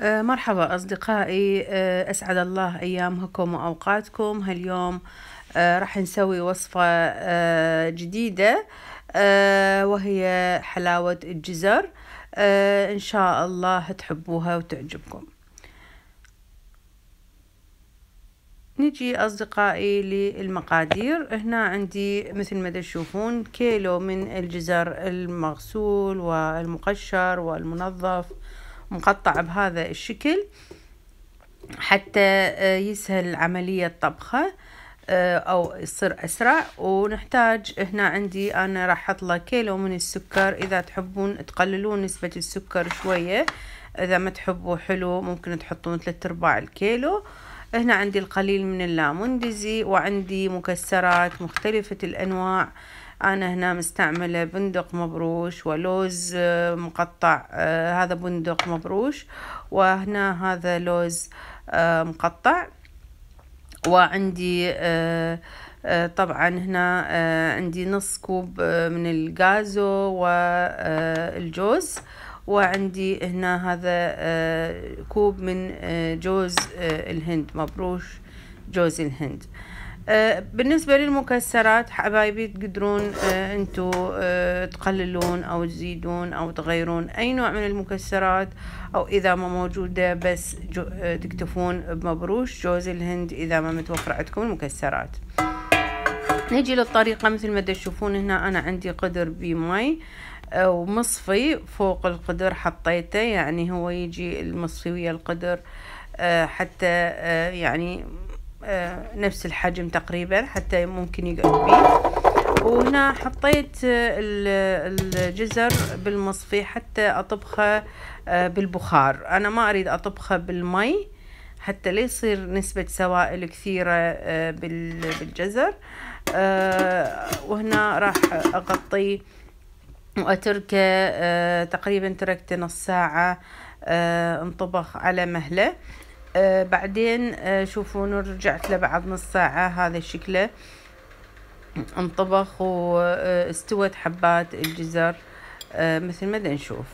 آه، مرحبا أصدقائي آه، أسعد الله أيامكم وأوقاتكم هاليوم آه، راح نسوي وصفة جديدة وهي حلاوة الجزر إن شاء الله تحبوها وتعجبكم نجي أصدقائي للمقادير هنا عندي مثل ما تشوفون كيلو من الجزر المغسول والمقشر والمنظف مقطع بهذا الشكل حتى آه، يسهل عملية طبخه آه، او يصير اسرع ونحتاج هنا عندي انا راح احط له كيلو من السكر اذا تحبون تقللون نسبة السكر شوية اذا ما تحبوا حلو ممكن تحطون ثلاثة ارباع الكيلو هنا عندي القليل من اللامندزي وعندي مكسرات مختلفة الانواع آه أنا هنا مستعملة بندق مبروش ولوز آه، مقطع آه، هذا بندق مبروش وهنا هذا لوز آه، مقطع وعندي طبعا هنا عندي نص كوب من الجازو والجوز وعندي هنا هذا كوب من جوز الهند مبروش جوز الهند بالنسبة للمكسرات حبايبي تقدرون آه، انتو آه، تقللون او تزيدون او تغيرون اي نوع من المكسرات او اذا ما موجودة بس آه، تكتفون بمبروش جوز الهند اذا ما متوفر عندكم المكسرات نجي للطريقة مثل ما تشوفون هنا انا عندي قدر بمي ومصفي فوق القدر حطيته يعني هو يجي المصفي ويا القدر حتى يعني آه، نفس الحجم تقريبا حتى ممكن يقعد بيه وهنا حطيت الجزر بالمصفي حتى أطبخه آه، بالبخار أنا ما أريد أطبخه بالمي حتى لا يصير نسبة سوائل كثيرة آه، بالجزر وهنا راح أغطيه وأتركه تقريبا تركته نص ساعة انطبخ على مهله آه بعدين آه شوفون رجعت لبعض نص ساعة هذا شكله انطبخ واستوت آه، حبات الجزر آه مثل ما نشوف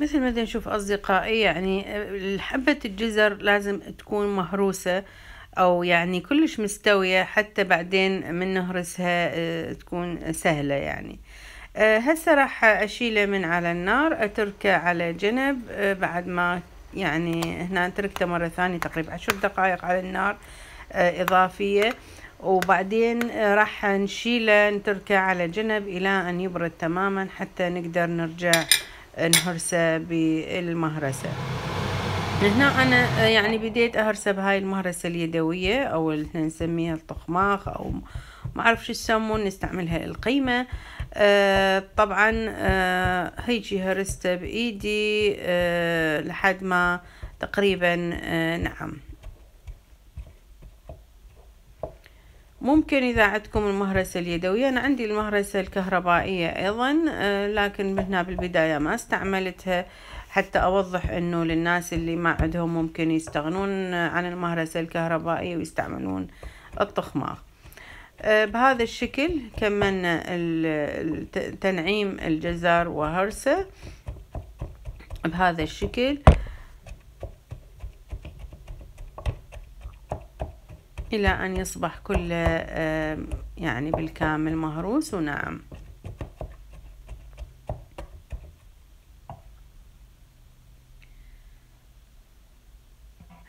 مثل ما نشوف أصدقائي يعني آه، حبة الجزر لازم تكون مهروسة أو يعني كلش مستوية حتى بعدين من نهرسها آه، تكون سهلة يعني هسه راح أشيله من على النار أتركه على جنب بعد ما يعني هنا تركته مرة ثانية تقريبا عشر دقائق على النار آه، إضافية وبعدين آه، راح نشيله نتركه على جنب إلى أن يبرد تماما حتى نقدر نرجع آه، نهرسه بالمهرسة هنا أنا يعني بديت أهرسه بهاي المهرسة اليدوية أو نسميها الطخماخ أو ما أعرف شو يسمون نستعملها القيمة آه، طبعا آه هيجي هرسته بايدي آه لحد ما تقريبا آه نعم ممكن إذا عندكم المهرسة اليدوية أنا عندي المهرسة الكهربائية أيضا آه، لكن هنا بالبداية ما استعملتها حتى أوضح أنه للناس اللي ما عندهم ممكن يستغنون عن المهرسة الكهربائية ويستعملون الطخماق آه، بهذا الشكل كملنا تنعيم الجزر وهرسه بهذا الشكل إلى أن يصبح كله آه، يعني بالكامل مهروس وناعم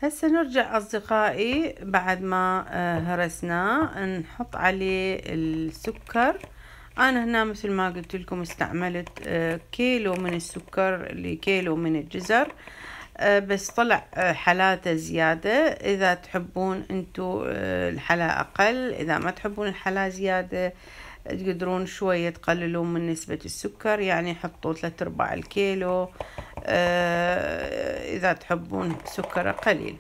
هسه نرجع أصدقائي بعد ما آه، هرسناه نحط عليه السكر أنا هنا مثل ما قلت لكم استعملت آه، كيلو من السكر لكيلو من الجزر آه، بس طلع حلاته زيادة إذا تحبون أنتو الحلا أقل إذا ما تحبون الحلا زيادة تقدرون شوية تقللون من نسبة السكر يعني حطوا ثلاثة أرباع الكيلو آه، إذا تحبون سكر قليل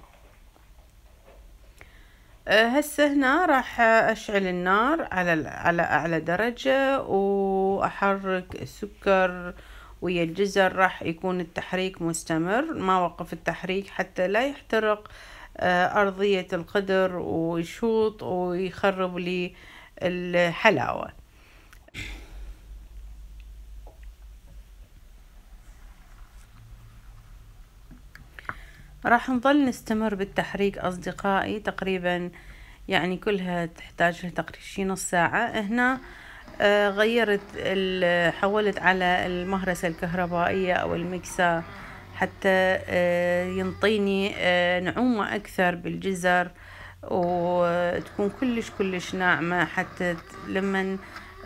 آه، هسه هنا راح أشعل النار على على أعلى درجة وأحرك السكر ويا الجزر راح يكون التحريك مستمر ما وقف التحريك حتى لا يحترق آه، أرضية القدر ويشوط ويخرب لي الحلاوة راح نظل نستمر بالتحريك أصدقائي تقريبا يعني كلها تحتاج تقريبا شي نص ساعة هنا آه، غيرت حولت على المهرسة الكهربائية أو المكسة حتى آه، ينطيني آه، نعومة أكثر بالجزر وتكون كلش كلش ناعمة حتى لمن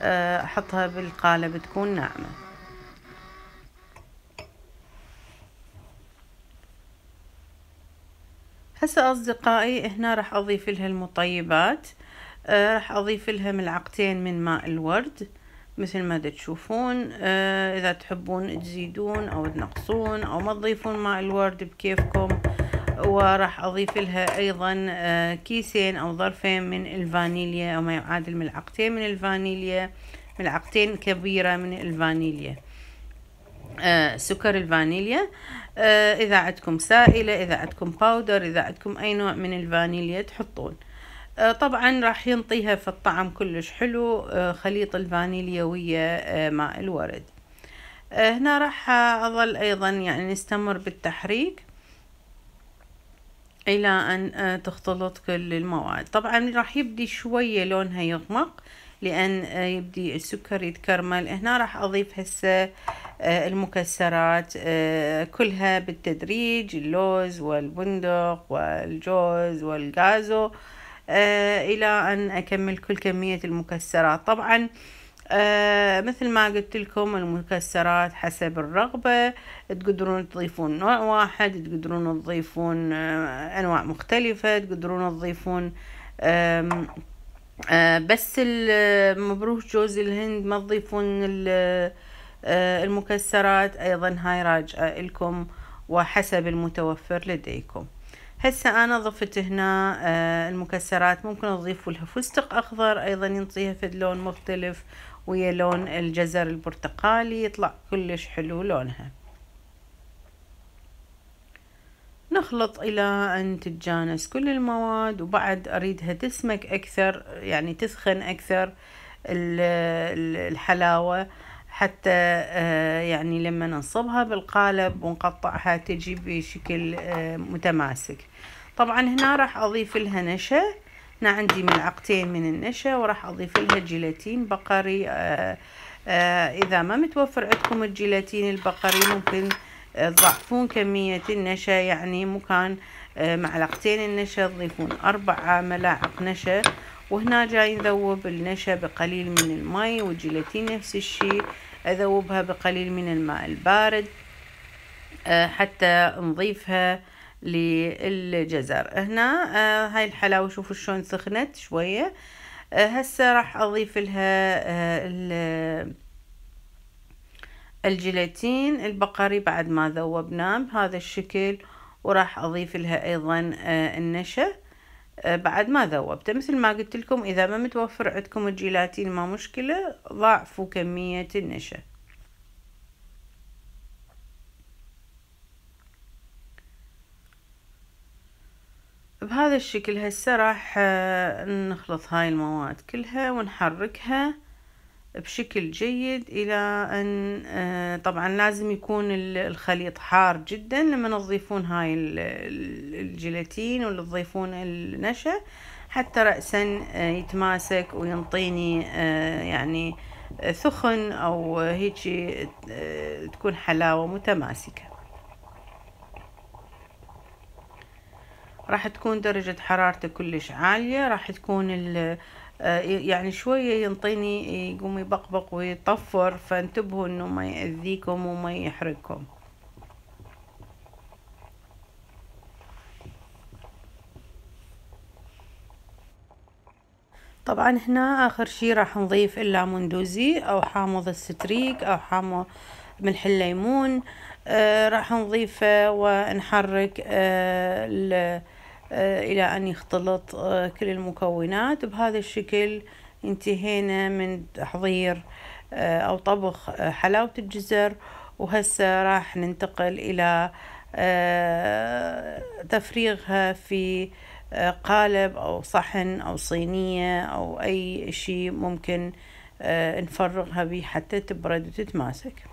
أحطها بالقالب تكون ناعمة هسه أصدقائي هنا راح أضيف لها المطيبات آه راح أضيف لها ملعقتين من ماء الورد مثل ما تشوفون آه إذا تحبون تزيدون أو تنقصون أو ما تضيفون ماء الورد بكيفكم وراح أضيف لها أيضا آه كيسين أو ظرفين من الفانيليا أو ما يعادل ملعقتين من الفانيليا ملعقتين كبيرة من الفانيليا آه، سكر الفانيليا آه، إذا عندكم سائلة إذا عندكم باودر إذا عندكم أي نوع من الفانيليا تحطون آه، طبعا راح ينطيها في الطعم كلش حلو خليط الفانيليا ويا ماء الورد هنا راح أظل أيضا يعني نستمر بالتحريك إلى أن تختلط كل المواد طبعا راح يبدي شوية لونها يغمق لأن يبدي السكر يتكرمل هنا راح أضيف هسه آه، المكسرات آه، كلها بالتدريج اللوز والبندق والجوز والغازو آه، إلى أن أكمل كل كمية المكسرات طبعا مثل ما قلت لكم المكسرات حسب الرغبة تقدرون تضيفون نوع واحد تقدرون تضيفون أنواع مختلفة تقدرون تضيفون بس مبروش جوز الهند ما تضيفون آه، المكسرات أيضا هاي راجعة لكم وحسب المتوفر لديكم هسه أنا ضفت هنا آه، المكسرات ممكن تضيفوا لها فستق أخضر أيضا ينطيها في لون مختلف ويا لون الجزر البرتقالي يطلع كلش حلو لونها نخلط إلى أن تتجانس كل المواد وبعد أريدها تسمك أكثر يعني تسخن أكثر الحلاوة حتى آه، يعني لما ننصبها بالقالب ونقطعها تجي بشكل آه، متماسك طبعا هنا راح اضيف لها نشا هنا عندي ملعقتين من النشا وراح اضيف لها جيلاتين بقري آه، اذا ما متوفر عندكم الجيلاتين البقري ممكن تضعفون كمية النشا يعني مكان معلقتين النشا تضيفون أربع ملاعق نشا وهنا جاي نذوب النشا بقليل من الماء والجيلاتين نفس الشي اذوبها بقليل من الماء البارد آه، حتى نضيفها للجزر هنا آه، هاي الحلاوة شوفوا شلون سخنت شوية آه، هسه راح اضيف لها الجيلاتين البقري بعد ما ذوبناه بهذا الشكل وراح اضيف لها ايضا النشا أه، بعد ما ذوبته مثل ما قلت لكم إذا ما متوفر عندكم الجيلاتين ما مشكلة ضاعفوا كمية النشا بهذا الشكل هسه راح أه، نخلط هاي المواد كلها ونحركها بشكل جيد إلى أن آه، طبعا لازم يكون الخليط حار جدا لما تضيفون هاي الجيلاتين ولا تضيفون النشا حتى رأسا آه، يتماسك وينطيني آه، يعني ثخن أو هيجي تكون حلاوة متماسكة راح تكون درجة حرارته كلش عالية راح تكون ال آه، يعني شوية ينطيني يقوم يبقبق ويطفر فانتبهوا انه ما يأذيكم وما يحرقكم طبعا هنا اخر شي راح نضيف اللاموندوزي او حامض الستريك او حامض ملح الليمون آه راح نضيفه ونحرك آه آه، إلى أن يختلط آه، كل المكونات بهذا الشكل انتهينا من تحضير آه، أو طبخ حلاوة الجزر وهسه راح ننتقل إلى تفريغها في قالب أو صحن أو صينية أو أي شيء ممكن نفرغها به حتى تبرد وتتماسك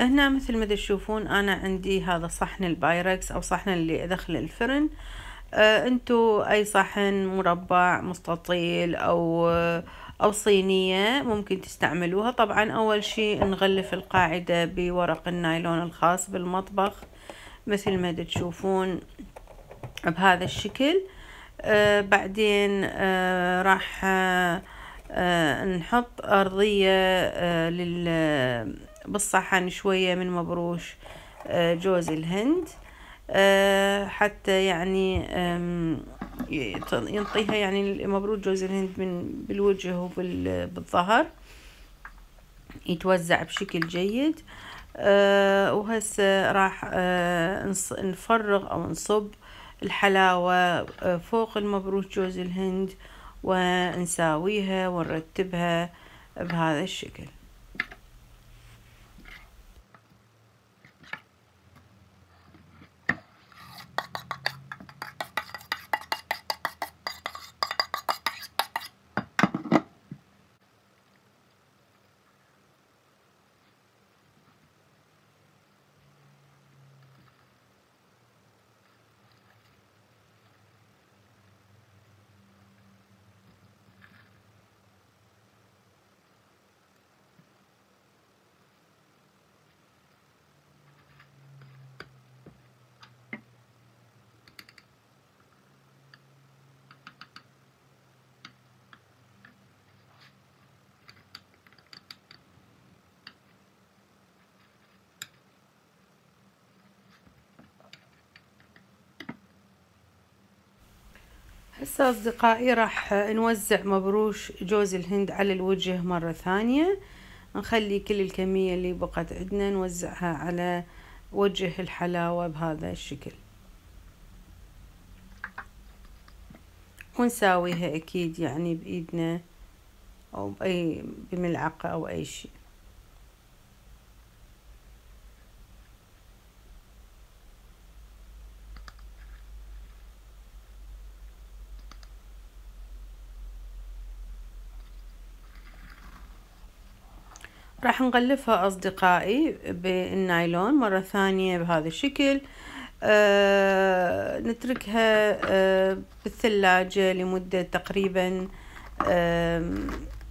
هنا مثل ما تشوفون انا عندي هذا صحن البايركس او صحن اللي ادخل الفرن آه انتو اي صحن مربع مستطيل او آه، او صينية ممكن تستعملوها طبعا اول شي نغلف القاعدة بورق النايلون الخاص بالمطبخ مثل ما تشوفون بهذا الشكل آه بعدين آه راح آه نحط ارضية آه لل بالصحن شوية من مبروش آه، جوز الهند آه، حتى يعني ينطيها يعني مبروش جوز الهند من بالوجه وبالظهر يتوزع بشكل جيد آه، وهسه راح نفرغ او نصب الحلاوة فوق المبروش جوز الهند ونساويها ونرتبها بهذا الشكل هسه أصدقائي راح نوزع مبروش جوز الهند على الوجه مرة ثانية نخلي كل الكمية اللي بقت عندنا نوزعها على وجه الحلاوة بهذا الشكل ونساويها أكيد يعني بإيدنا أو بأي بملعقة أو أي شيء راح نغلفها أصدقائي بالنايلون مرة ثانية بهذا الشكل آه نتركها آه بالثلاجة لمدة تقريبا آه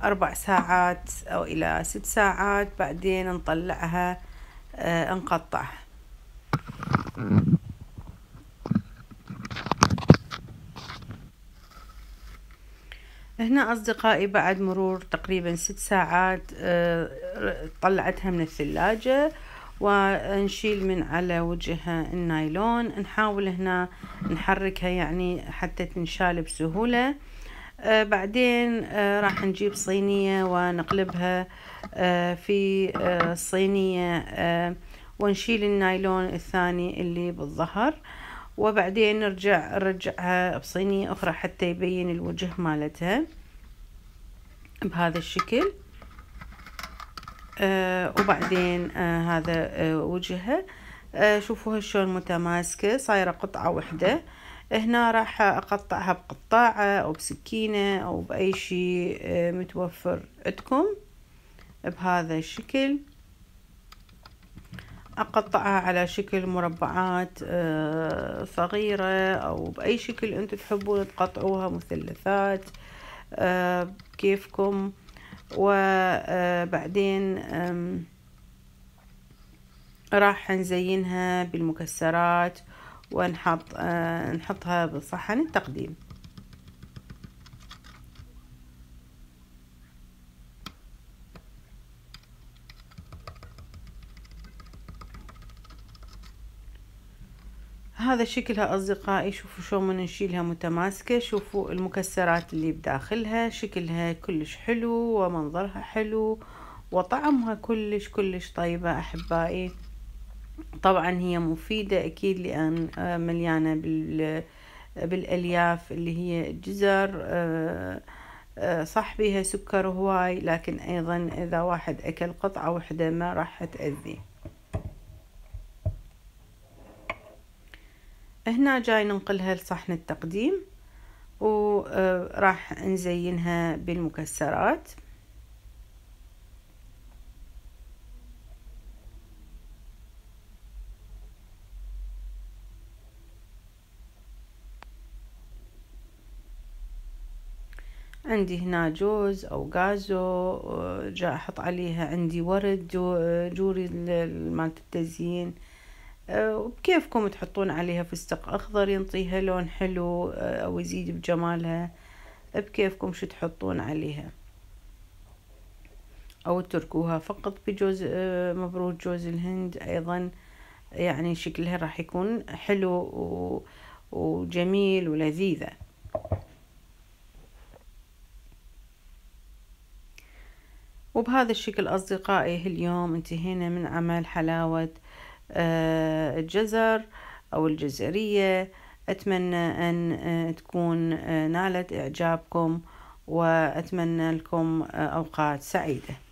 أربع ساعات أو إلى ست ساعات بعدين نطلعها آه نقطعها هنا أصدقائي بعد مرور تقريبا ست ساعات آه، طلعتها من الثلاجة ونشيل من على وجهها النايلون نحاول هنا نحركها يعني حتى تنشال بسهولة آه، بعدين آه، راح نجيب صينية ونقلبها في الصينية ونشيل النايلون الثاني اللي بالظهر وبعدين نرجع نرجعها بصينية أخرى حتى يبين الوجه مالتها بهذا الشكل آه وبعدين آه هذا آه وجهها آه شوفوها شلون متماسكة صايرة قطعة وحدة هنا راح أقطعها بقطاعة أو بسكينة أو بأي شيء آه متوفر عندكم بهذا الشكل أقطعها على شكل مربعات آه، صغيرة أو بأي شكل أنتم تحبون تقطعوها مثلثات آه، كيفكم وبعدين آه، راح نزينها بالمكسرات ونحط نحطها بصحن التقديم هذا شكلها أصدقائي شوفوا من نشيلها متماسكة شوفوا المكسرات اللي بداخلها شكلها كلش حلو ومنظرها حلو وطعمها كلش كلش طيبة أحبائي طبعا هي مفيدة أكيد لأن آه، مليانة بال بالألياف اللي هي جزر آه، آه، صح بيها سكر هواي لكن أيضا إذا واحد أكل قطعة وحدة ما راح تأذيه هنا جاي ننقلها لصحن التقديم وراح آه، نزينها بالمكسرات عندي هنا جوز او غازو آه، جا احط عليها عندي ورد آه، جوري مالت التزيين وبكيفكم تحطون عليها فستق أخضر ينطيها لون حلو آه، أو يزيد بجمالها بكيفكم شو تحطون عليها أو تركوها فقط بجوز آه، مبرود جوز الهند أيضا يعني شكلها راح يكون حلو وجميل ولذيذة وبهذا الشكل أصدقائي اليوم انتهينا من عمل حلاوة آه، الجزر أو الجزرية أتمنى أن آه، تكون آه، نالت إعجابكم وأتمنى لكم أوقات سعيدة